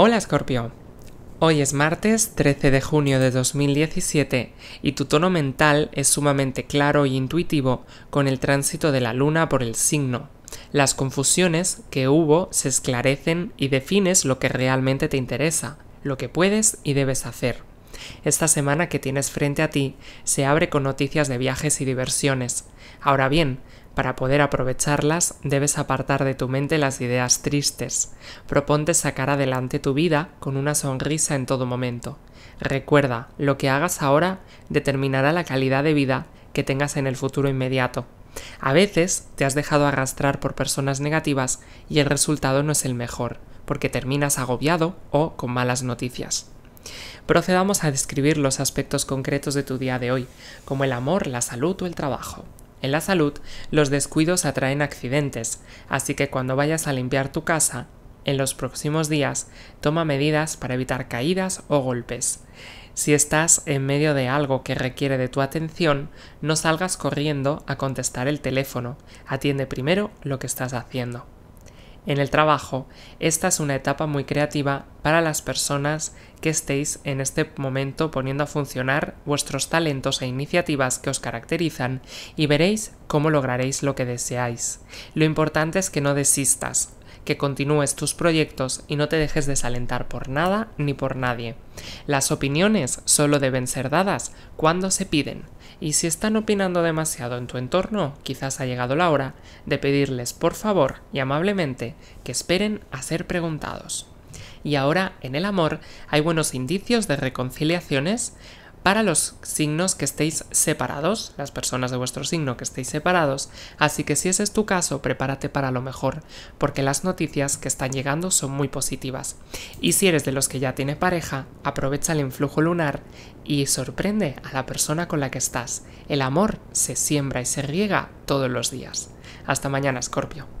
Hola Scorpio. Hoy es martes 13 de junio de 2017 y tu tono mental es sumamente claro y intuitivo con el tránsito de la luna por el signo. Las confusiones que hubo se esclarecen y defines lo que realmente te interesa, lo que puedes y debes hacer. Esta semana que tienes frente a ti se abre con noticias de viajes y diversiones. Ahora bien, para poder aprovecharlas debes apartar de tu mente las ideas tristes. Proponte sacar adelante tu vida con una sonrisa en todo momento. Recuerda, lo que hagas ahora determinará la calidad de vida que tengas en el futuro inmediato. A veces te has dejado arrastrar por personas negativas y el resultado no es el mejor, porque terminas agobiado o con malas noticias. Procedamos a describir los aspectos concretos de tu día de hoy, como el amor, la salud o el trabajo. En la salud, los descuidos atraen accidentes, así que cuando vayas a limpiar tu casa, en los próximos días, toma medidas para evitar caídas o golpes. Si estás en medio de algo que requiere de tu atención, no salgas corriendo a contestar el teléfono, atiende primero lo que estás haciendo. En el trabajo, esta es una etapa muy creativa para las personas que estéis en este momento poniendo a funcionar vuestros talentos e iniciativas que os caracterizan y veréis cómo lograréis lo que deseáis. Lo importante es que no desistas, que continúes tus proyectos y no te dejes desalentar por nada ni por nadie. Las opiniones solo deben ser dadas cuando se piden, y si están opinando demasiado en tu entorno, quizás ha llegado la hora de pedirles por favor y amablemente que esperen a ser preguntados. Y ahora, en el amor, hay buenos indicios de reconciliaciones para los signos que estéis separados, las personas de vuestro signo que estéis separados, así que si ese es tu caso, prepárate para lo mejor, porque las noticias que están llegando son muy positivas. Y si eres de los que ya tiene pareja, aprovecha el influjo lunar y sorprende a la persona con la que estás. El amor se siembra y se riega todos los días. Hasta mañana, Scorpio.